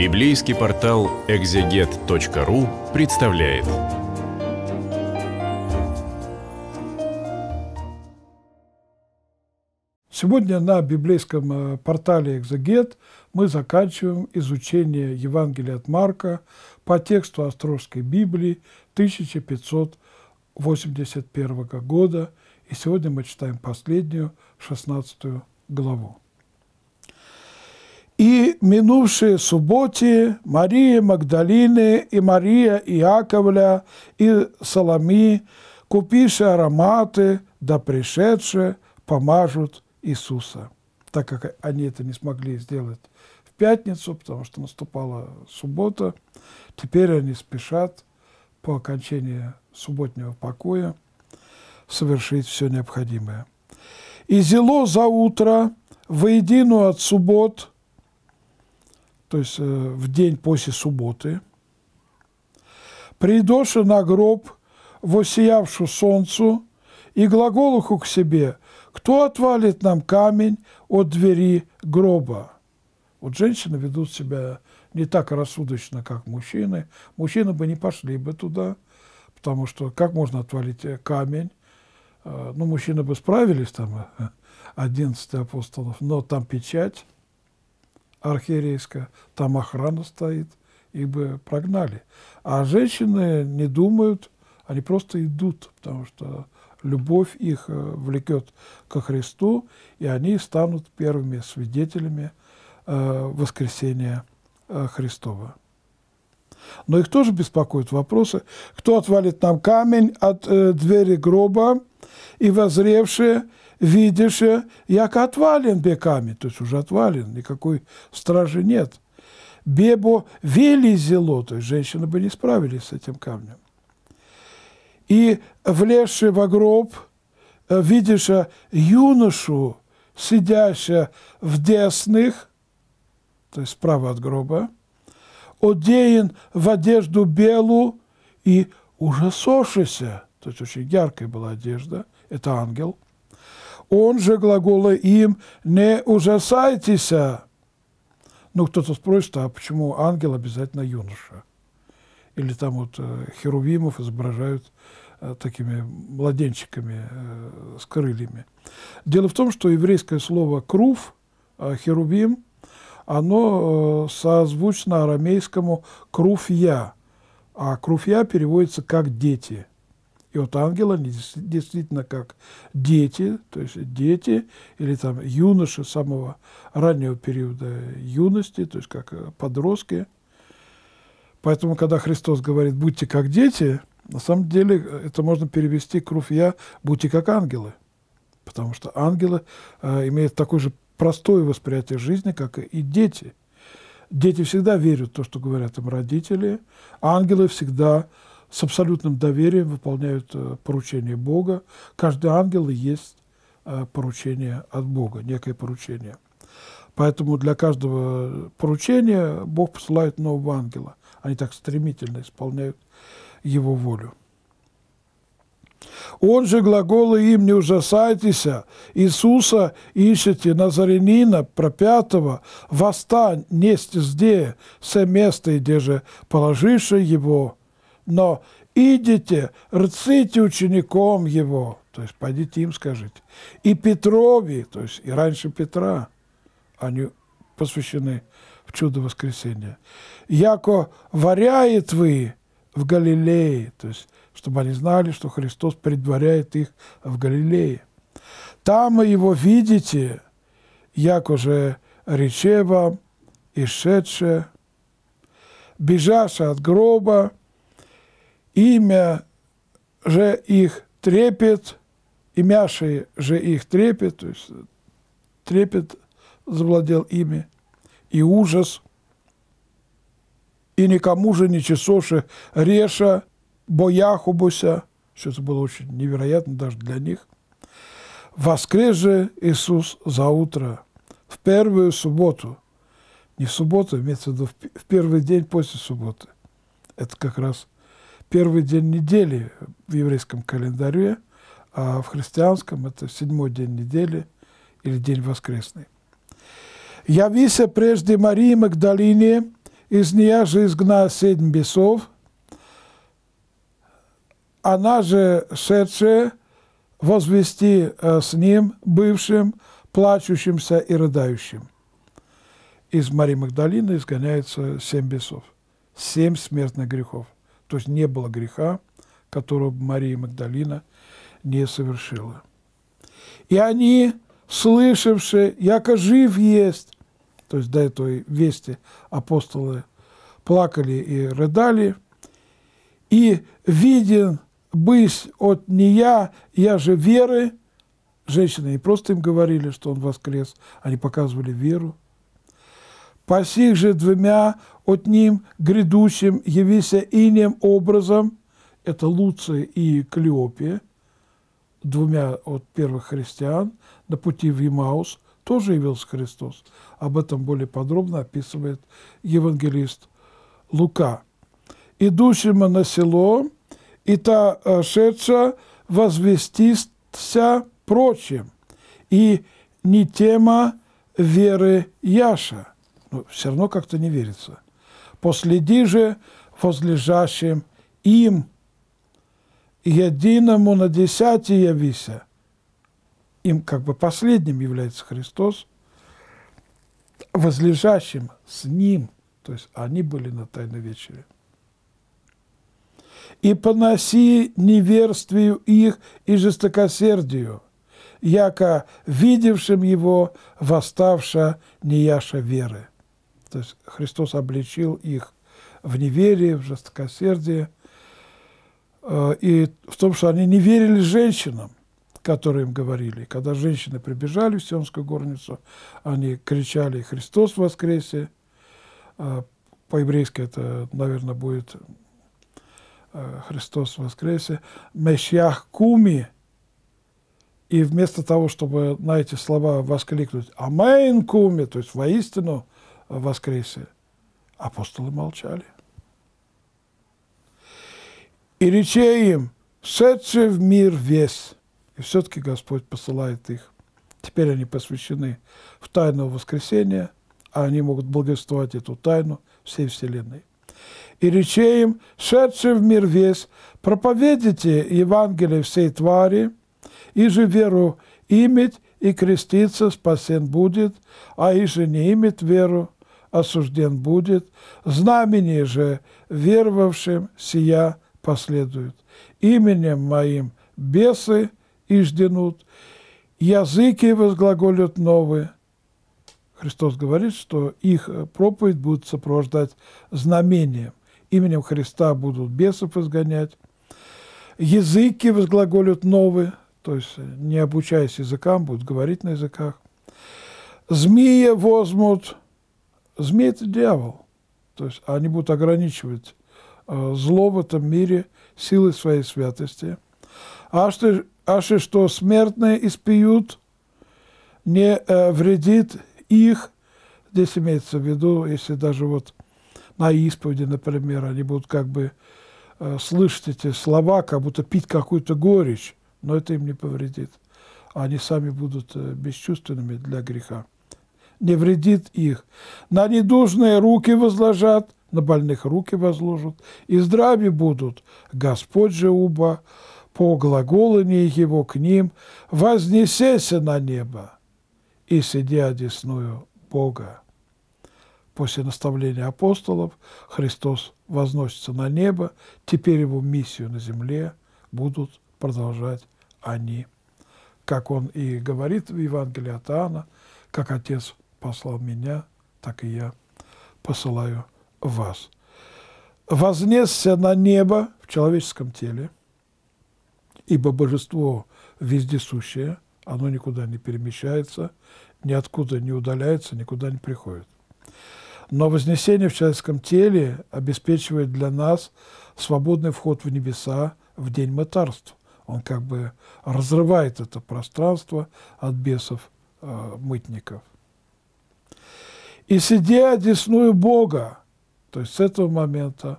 Библейский портал экзегет.ру представляет. Сегодня на библейском э, портале «Экзегет» мы заканчиваем изучение Евангелия от Марка по тексту Островской Библии 1581 года, и сегодня мы читаем последнюю, 16 главу. И минувшие субботе Мария Магдалины и Мария Иаковля и Соломи, купившие ароматы, да пришедшие помажут Иисуса, так как они это не смогли сделать в пятницу, потому что наступала суббота. Теперь они спешат по окончании субботнего покоя совершить все необходимое. «И зело за утро, воедино от суббот, то есть э, в день после субботы, придоши на гроб, восиявшу солнцу, и глаголуху к себе, кто отвалит нам камень от двери гроба? Вот женщины ведут себя не так рассудочно, как мужчины. Мужчины бы не пошли бы туда, потому что как можно отвалить э, камень? Э, ну, мужчины бы справились, там, 11 апостолов, но там печать архиерейская, там охрана стоит, их бы прогнали. А женщины не думают, они просто идут, потому что любовь их э, влекет ко Христу, и они станут первыми свидетелями э, воскресения э, Христова. Но их тоже беспокоят вопросы, кто отвалит нам камень от двери гроба, и возревшие, видишь, як отвален беками». То есть уже отвален, никакой стражи нет. «Бебо вели зело», то есть женщины бы не справились с этим камнем. И влезши в гроб, э, видишь э, юношу, сидящего в десных, то есть справа от гроба, одеян в одежду белую и ужасошися, то есть очень яркая была одежда, это ангел. Он же глагола им «не ужасайтесь». Ну, кто-то спросит, а почему ангел обязательно юноша? Или там вот э, херувимов изображают э, такими младенчиками э, с крыльями. Дело в том, что еврейское слово «крув», э, «херувим», оно э, созвучно арамейскому крувья, а крувья переводится как «дети». И вот ангелы, они действительно как дети, то есть дети или там юноши самого раннего периода юности, то есть как э, подростки. Поэтому, когда Христос говорит «будьте как дети», на самом деле э, это можно перевести к я «будьте как ангелы», потому что ангелы э, имеют такое же простое восприятие жизни, как и дети. Дети всегда верят в то, что говорят им родители, ангелы всегда с абсолютным доверием выполняют э, поручение Бога. Каждый ангел и есть э, поручение от Бога, некое поручение. Поэтому для каждого поручения Бог посылает нового ангела. Они так стремительно исполняют его волю. Он же глаголы им не ужасайтесь, Иисуса ищите Назарянина, пропятого, восстань, несть здесь, все место, где же положишь его, но идите, рците учеником его, то есть пойдите им скажите, и Петрови, то есть и раньше Петра, они посвящены в чудо воскресения, яко варяет вы в Галилее, то есть чтобы они знали, что Христос предваряет их в Галилее. Там вы его видите, як уже рече вам, исшедше, бежаше от гроба, Имя же их трепет, имяшие же их трепет, то есть трепет завладел ими, и ужас, и никому же не чесоши реша, бояхубуся, что это было очень невероятно даже для них, воскрес же Иисус за утро, в первую субботу, не в субботу, имеется в виду в первый день после субботы, это как раз первый день недели в еврейском календаре, а в христианском это седьмой день недели или день воскресный. «Явися прежде Марии Магдалине, из нее же изгна семь бесов, она же шедшая возвести э, с ним бывшим, плачущимся и рыдающим». Из Марии Магдалины изгоняется семь бесов, семь смертных грехов – то есть не было греха, которого Мария Магдалина не совершила. И они, слышавшие, яко жив есть, то есть до этой вести апостолы плакали и рыдали, и виден бысь от нея, я же веры, женщины не просто им говорили, что он воскрес, они показывали веру, посих же двумя от ним грядущим явися иным образом, это Луция и Клеопия, двумя от первых христиан на пути в Имаус, тоже явился Христос. Об этом более подробно описывает евангелист Лука. «Идущему на село, и та э, шедша возвестися прочим, и не тема веры Яша». Но ну, все равно как-то не верится. «Последи же возлежащим им, единому на десяти явися». Им как бы последним является Христос, возлежащим с Ним, то есть они были на Тайной вечере. «И поноси неверствию их и жестокосердию» яко видевшим его восставша неяша веры. То есть Христос обличил их в неверии, в жестокосердии, э, и в том, что они не верили женщинам, которые им говорили. Когда женщины прибежали в Сионскую горницу, они кричали «Христос воскресе!» э, По-еврейски это, наверное, будет э, «Христос воскресе!» «Мешьях куми!» И вместо того, чтобы на эти слова воскликнуть «Амейн куми!» То есть «Воистину!» воскресе. Апостолы молчали. И рече им, шедший в мир весь. И все-таки Господь посылает их. Теперь они посвящены в тайну воскресения, а они могут благовествовать эту тайну всей Вселенной. И рече им, шедший в мир весь, проповедите Евангелие всей твари, и же веру иметь и креститься спасен будет, а и же не имеет веру, осужден будет, знамение же веровавшим сия последует. Именем моим бесы ижденут, языки возглаголят новые. Христос говорит, что их проповедь будет сопровождать знамением. Именем Христа будут бесов изгонять. Языки возглаголят новые, то есть не обучаясь языкам, будут говорить на языках. Змеи возьмут Змей – это дьявол. То есть они будут ограничивать э, зло в этом мире силой своей святости. Аж, ты, аж и что смертные испьют, не э, вредит их. Здесь имеется в виду, если даже вот на исповеди, например, они будут как бы э, слышать эти слова, как будто пить какую-то горечь, но это им не повредит. Они сами будут бесчувственными для греха не вредит их. На недужные руки возложат, на больных руки возложат, и здрави будут. Господь же уба, по глаголании его к ним, вознесеся на небо и сиди одесную Бога. После наставления апостолов Христос возносится на небо, теперь его миссию на земле будут продолжать они. Как он и говорит в Евангелии от Анна, как отец послал меня, так и я посылаю вас. Вознесся на небо в человеческом теле, ибо божество вездесущее, оно никуда не перемещается, ниоткуда не удаляется, никуда не приходит. Но вознесение в человеческом теле обеспечивает для нас свободный вход в небеса в день мытарства. Он как бы разрывает это пространство от бесов э, мытников и сидя одесную Бога, то есть с этого момента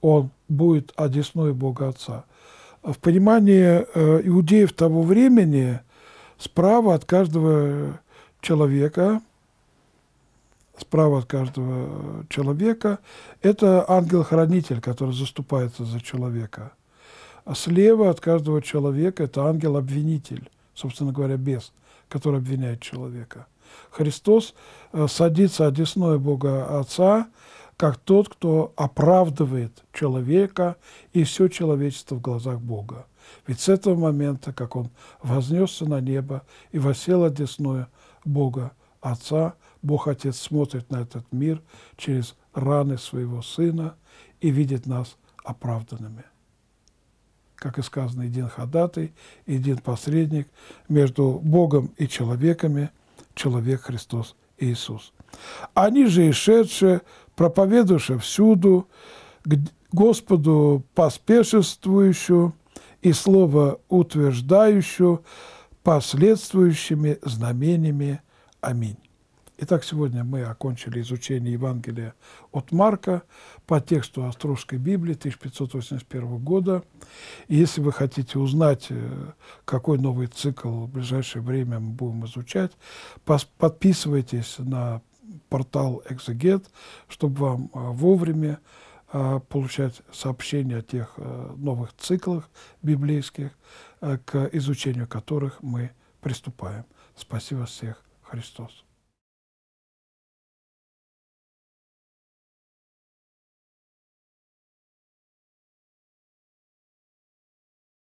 он будет одесную Бога Отца. В понимании э, иудеев того времени справа от каждого человека, справа от каждого человека, это ангел-хранитель, который заступается за человека. А слева от каждого человека это ангел-обвинитель, собственно говоря, бес, который обвиняет человека. Христос э, садится одесной Бога Отца, как тот, кто оправдывает человека и все человечество в глазах Бога. Ведь с этого момента, как он вознесся на небо и восел одесную Бога Отца, Бог Отец смотрит на этот мир через раны своего Сына и видит нас оправданными. Как и сказано, един ходатай, един посредник между Богом и человеками – человек Христос Иисус. Они же ишедшие, шедшие, всюду, Господу поспешествующую и слово утверждающую последствующими знамениями. Аминь. Итак, сегодня мы окончили изучение Евангелия от Марка по тексту Острожской Библии 1581 года. И если вы хотите узнать, э, какой новый цикл в ближайшее время мы будем изучать, подписывайтесь на портал Экзегет, чтобы вам э, вовремя э, получать сообщения о тех новых циклах библейских, к изучению которых мы приступаем. Спасибо всех. Христос.